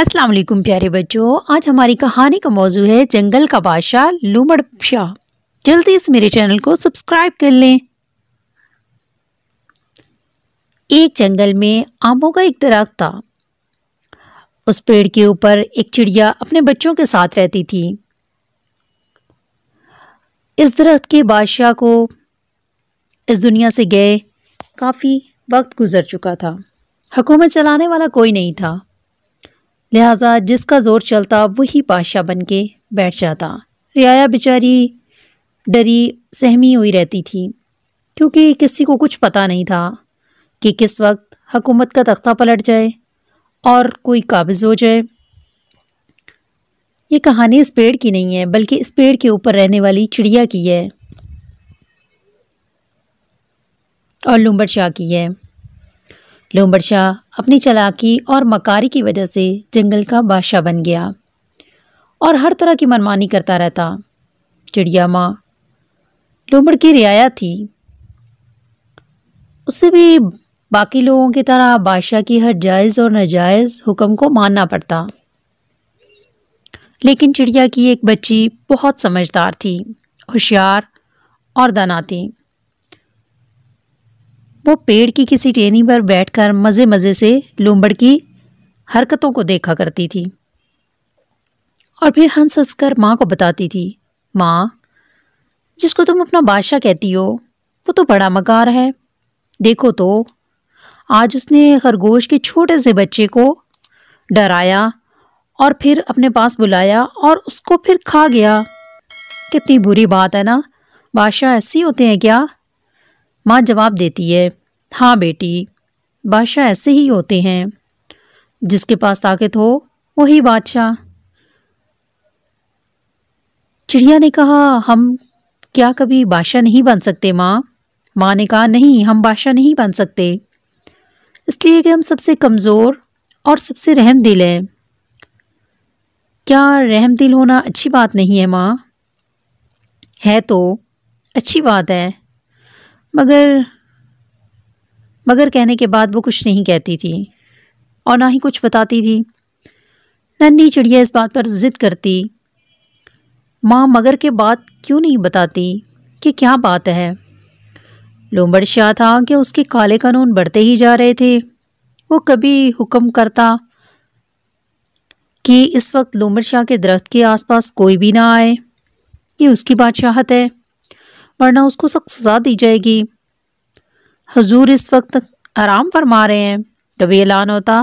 अस्सलाम वालेकुम प्यारे बच्चों आज हमारी कहानी का मौजू है जंगल का बादशाह लूमड़ शाह जल्दी इस मेरे चैनल को सब्सक्राइब कर लें एक जंगल में आमों का एक दरख्त था उस पेड़ के ऊपर एक चिड़िया अपने बच्चों के साथ रहती थी इस दरख्त के बादशाह को इस दुनिया से गए काफ़ी वक्त गुजर चुका था हुकूमत चलाने वाला कोई नहीं था लिहाजा जिसका ज़ोर चलता वही बादशाह बन के बैठ जाता रियाया बेचारी डरी सहमी हुई रहती थी क्योंकि किसी को कुछ पता नहीं था कि किस वक्त हुकूमत का तख्ता पलट जाए और कोई काबिज हो जाए ये कहानी इस पेड़ की नहीं है बल्कि इस पेड़ के ऊपर रहने वाली चिड़िया की है और लुम्बर शाह की है शाह अपनी चलाकी और मकारी की वजह से जंगल का बादशाह बन गया और हर तरह की मनमानी करता रहता चिड़िया माँ लोमड़ की रियाया थी उससे भी बाकी लोगों की तरह बादशाह की हर जायज़ और नाजायज़ हुक्म को मानना पड़ता लेकिन चिड़िया की एक बच्ची बहुत समझदार थी होशियार और दाना थी वो पेड़ की किसी टेनी पर बैठकर मज़े मज़े से लूम्बड़ की हरकतों को देखा करती थी और फिर हंस हंसकर माँ को बताती थी माँ जिसको तुम अपना बादशाह कहती हो वो तो बड़ा मकार है देखो तो आज उसने खरगोश के छोटे से बच्चे को डराया और फिर अपने पास बुलाया और उसको फिर खा गया कितनी बुरी बात है ना बादशाह ऐसे होते हैं क्या माँ जवाब देती है हाँ बेटी बादशाह ऐसे ही होते हैं जिसके पास ताकत हो वही बादशाह चिड़िया ने कहा हम क्या कभी बादशाह नहीं बन सकते माँ माँ ने कहा नहीं हम बादशाह नहीं बन सकते इसलिए कि हम सबसे कमज़ोर और सबसे रहम दिल हैं क्या रहम दिल होना अच्छी बात नहीं है माँ है तो अच्छी बात है मगर मगर कहने के बाद वो कुछ नहीं कहती थी और ना ही कुछ बताती थी नन्ही चिड़िया इस बात पर ज़िद करती माँ मगर के बाद क्यों नहीं बताती कि क्या बात है लोमड़ शाह था कि उसके काले कानून बढ़ते ही जा रहे थे वो कभी हुक्म करता कि इस वक्त लोमड़ शाह के दरख्त के आसपास कोई भी ना आए ये उसकी बादशाहत है वरना उसको सख्त सजा दी जाएगी हजूर इस वक्त आराम फरमा रहे हैं तभी ऐलान होता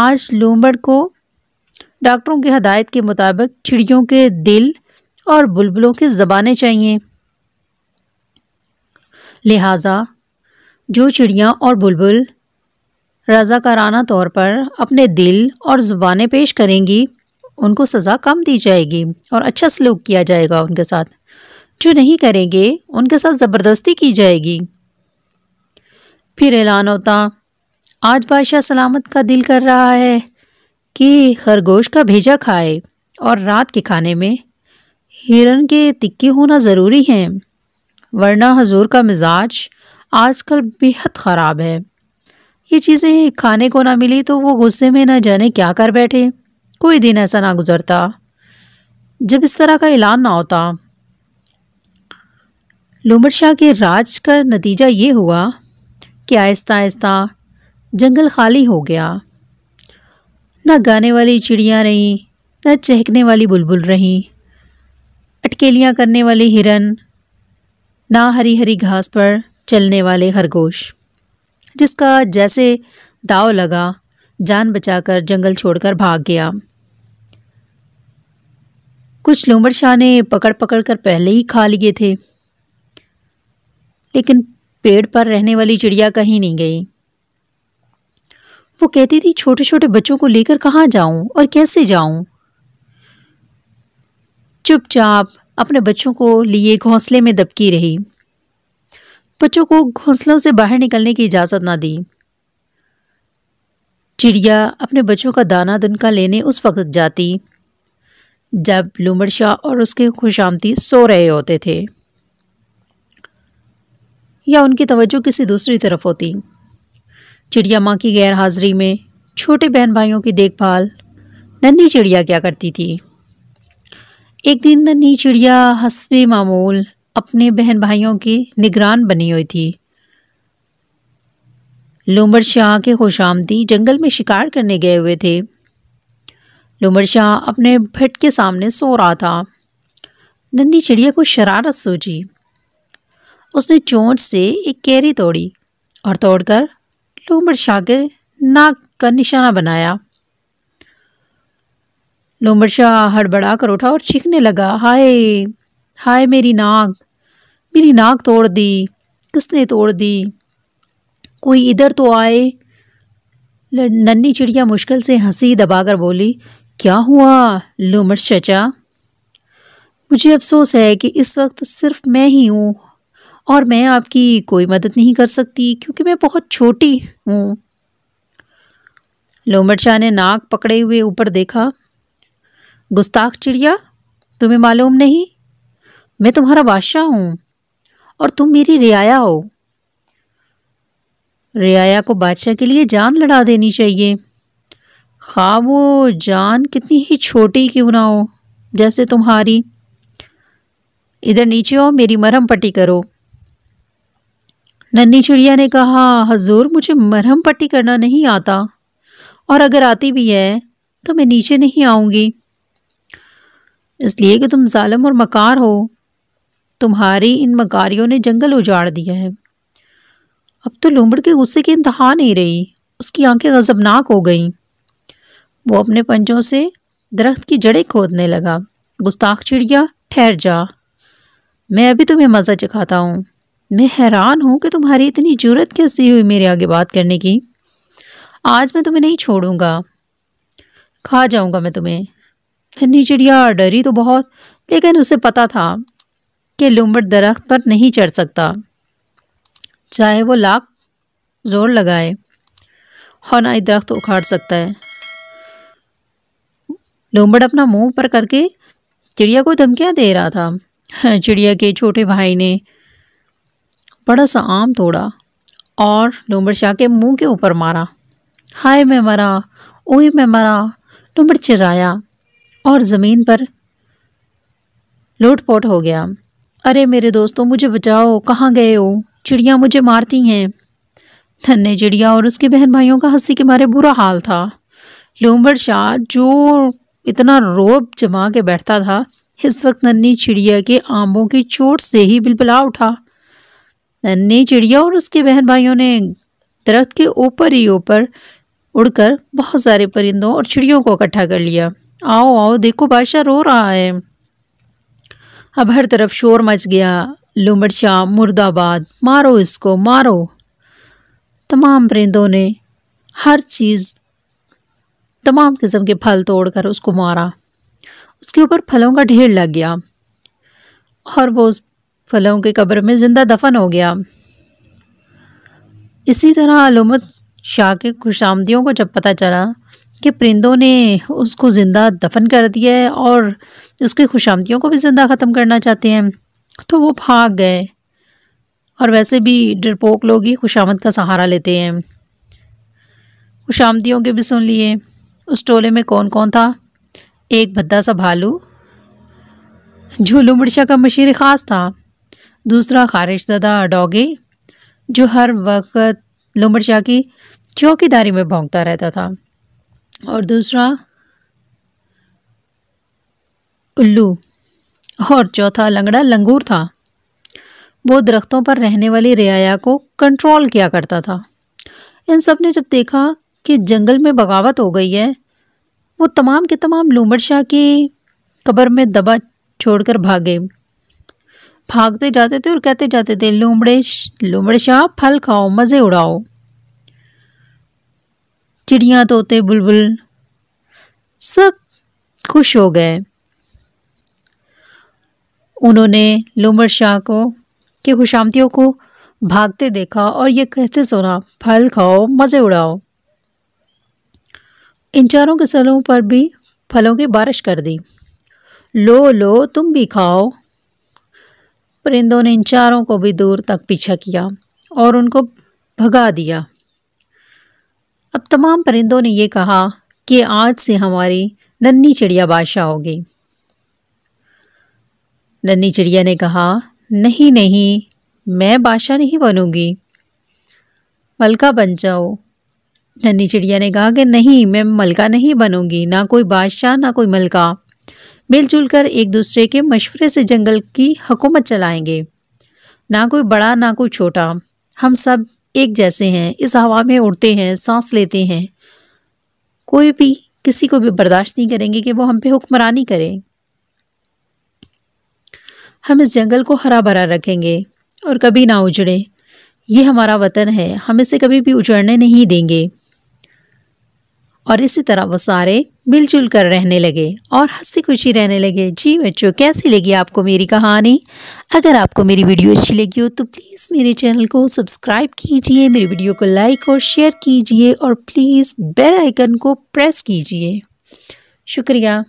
आज लूमड़ को डॉक्टरों की हदायत के मुताबिक चिड़ियों के दिल और बुलबुलों की ज़बाने चाहिए लिहाजा जो चिड़ियाँ और बुलबुल रजाकाराना तौर पर अपने दिल और ज़ुबानें पेश करेंगी उनको सज़ा कम दी जाएगी और अच्छा सलूक किया जाएगा उनके साथ जो नहीं करेंगे उनके साथ ज़बरदस्ती की जाएगी फिर ऐलान होता आज बादशाह सलामत का दिल कर रहा है कि खरगोश का भेजा खाए और रात के खाने में हिरन के तिक्के होना ज़रूरी हैं वरना हजूर का मिजाज आजकल बेहद ख़राब है ये चीज़ें खाने को ना मिली तो वो गुस्से में ना जाने क्या कर बैठे कोई दिन ऐसा ना गुज़रता जब इस तरह का ऐलान ना होता लोमर शाह के राज का नतीजा ये हुआ कि आहिस्ता आहिस्ता जंगल खाली हो गया ना गाने वाली चिड़ियाँ रहीं न चहकने वाली बुलबुल रहीं अटकेलियाँ करने वाले हिरन ना हरी हरी घास पर चलने वाले खरगोश जिसका जैसे दाव लगा जान बचाकर जंगल छोड़कर भाग गया कुछ लोमड़ शाह ने पकड़ पकड़ कर पहले ही खा लिए थे लेकिन पेड़ पर रहने वाली चिड़िया कहीं नहीं गई वो कहती थी छोटे छोटे बच्चों को लेकर कहाँ जाऊं और कैसे जाऊं चुपचाप अपने बच्चों को लिए घोंसले में दबकी रही बच्चों को घोंसलों से बाहर निकलने की इजाज़त ना दी चिड़िया अपने बच्चों का दाना दनका लेने उस वक्त जाती जब लूमड़ शाह और उसके खुशामती सो रहे होते थे या उनकी तवज्जो किसी दूसरी तरफ होती चिड़िया माँ की गैर हाज़िरी में छोटे बहन भाइयों की देखभाल नन्ही चिड़िया क्या करती थी एक दिन नन्ही चिड़िया हसबे मामूल अपने बहन भाइयों की निगरान बनी हुई थी लूमर शाह के खुशामदी जंगल में शिकार करने गए हुए थे लूमर शाह अपने भट के सामने सो रहा था नन्ही चिड़िया को शरारत सोची उसने चोट से एक कैरी तोड़ी और तोड़कर लूमड़ शाह के नाक का निशाना बनाया लूमड़ शाह हड़बड़ा कर उठा और चीखने लगा हाय हाय मेरी नाक मेरी नाक तोड़ दी किसने तोड़ दी कोई इधर तो आए नन्नी चिड़िया मुश्किल से हंसी दबाकर बोली क्या हुआ लूमड़ चचा मुझे अफसोस है कि इस वक्त सिर्फ मैं ही हूँ और मैं आपकी कोई मदद नहीं कर सकती क्योंकि मैं बहुत छोटी हूँ लोमड़ शाह ने नाक पकड़े हुए ऊपर देखा गुस्ताख चिड़िया तुम्हें मालूम नहीं मैं तुम्हारा बादशाह हूँ और तुम मेरी रियाया हो रियाया को बादशाह के लिए जान लड़ा देनी चाहिए खा वो जान कितनी ही छोटी क्यों ना हो जैसे तुम्हारी इधर नीचे आओ मेरी मरहम पट्टी करो नन्ही चिड़िया ने कहा हजूर मुझे मरहम पट्टी करना नहीं आता और अगर आती भी है तो मैं नीचे नहीं आऊँगी इसलिए कि तुम जालम और मकार हो तुम्हारी इन मकारियों ने जंगल उजाड़ दिया है अब तो लूमड़ के गुस्से की इंतहा नहीं रही उसकी आंखें गजबनाक हो गईं वो अपने पंजों से दरख्त की जड़ें खोदने लगा गुस्ताख चिड़िया ठहर जा मैं अभी तुम्हें मज़ा चखाता हूँ मैं हैरान हूँ कि तुम्हारी इतनी जरूरत कैसे हुई मेरे आगे बात करने की आज मैं तुम्हें नहीं छोड़ूंगा खा जाऊंगा मैं तुम्हें धनी चिड़िया डरी तो बहुत लेकिन उसे पता था कि लुम्बट दरख्त पर नहीं चढ़ सकता चाहे वो लाख जोर लगाए ही दरख्त उखाड़ सकता है लुम्बट अपना मुंह पर करके चिड़िया को धमकियाँ दे रहा था हाँ, चिड़िया के छोटे भाई ने बड़ा सा आम तोड़ा और लूमड़ शाह के मुंह के ऊपर मारा हाय मैं मरा ओए मैं मरा लूमड़ चिराया और ज़मीन पर लोटपोट हो गया अरे मेरे दोस्तों मुझे बचाओ कहाँ गए हो चिड़िया मुझे मारती हैं धन्य चिड़िया और उसके बहन भाइयों का हंसी के मारे बुरा हाल था लूमड़ शाह जो इतना रोब जमा के बैठता था इस वक्त नन्नी चिड़िया के आमों की चोट से ही बिलबिला उठा नन्ही चिड़िया और उसके बहन भाइयों ने दरख्त के ऊपर ही ऊपर उड़कर बहुत सारे परिंदों और चिड़ियों को इकट्ठा कर लिया आओ आओ देखो बादशाह रो रहा है अब हर तरफ शोर मच गया लुमड़ शाह मुर्दाबाद मारो इसको मारो तमाम परिंदों ने हर चीज़ तमाम किस्म के फल तोड़कर उसको मारा उसके ऊपर फलों का ढेर लग गया और वो उस फलों की कब्र में ज़िंदा दफन हो गया इसी तरह आलोमत शाह के आमदियों को जब पता चला कि परिंदों ने उसको ज़िंदा दफन कर दिया है और उसके आमदियों को भी ज़िंदा ख़त्म करना चाहते हैं तो वो भाग गए और वैसे भी डरपोक लोग ही आमद का सहारा लेते हैं आमदियों के भी सुन लिए उस टोले में कौन कौन था एक भद्दा सा भालू झूलू मिर्शा का मशीर ख़ास था दूसरा दादा डॉगे जो हर वक्त लुमर शाह की चौकीदारी में भोंगता रहता था और दूसरा उल्लू और चौथा लंगड़ा लंगूर था वो दरख्तों पर रहने वाली रियाया को कंट्रोल किया करता था इन सब ने जब देखा कि जंगल में बगावत हो गई है वो तमाम के तमाम लूमड़ शाह की कब्र में दबा छोड़कर भागे भागते जाते थे और कहते जाते थे लोमड़े लोमड़े शाह फल खाओ मज़े उड़ाओ चिड़िया तोते बुलबुल सब खुश हो गए उन्होंने लोमड़ शाह को के खुशामतियों को भागते देखा और ये कहते सुना फल खाओ मज़े उड़ाओ इन चारों के सलों पर भी फलों की बारिश कर दी लो लो तुम भी खाओ परिंदों ने इन चारों को भी दूर तक पीछा किया और उनको भगा दिया अब तमाम परिंदों ने यह कहा कि आज से हमारी नन्ही चिड़िया बादशाह होगी नन्ही चिड़िया ने कहा नहीं नहीं मैं बादशाह नहीं बनूंगी मलका बन जाओ नन्ही चिड़िया ने कहा कि नहीं मैं मलका नहीं बनूंगी ना कोई बादशाह ना कोई मलका मिलजुल कर एक दूसरे के मशवरे से जंगल की हकूमत चलाएंगे ना कोई बड़ा ना कोई छोटा हम सब एक जैसे हैं इस हवा में उड़ते हैं सांस लेते हैं कोई भी किसी को भी बर्दाश्त नहीं करेंगे कि वो हम पे हुक्मरानी करें हम इस जंगल को हरा भरा रखेंगे और कभी ना उजड़े ये हमारा वतन है हम इसे कभी भी उजड़ने नहीं देंगे और इसी तरह वो सारे मिलजुल कर रहने लगे और हंसी खुशी रहने लगे जी बच्चों कैसी लगी आपको मेरी कहानी अगर आपको मेरी वीडियो अच्छी लगी हो तो प्लीज़ मेरे चैनल को सब्सक्राइब कीजिए मेरी वीडियो को लाइक और शेयर कीजिए और प्लीज़ बेल आइकन को प्रेस कीजिए शुक्रिया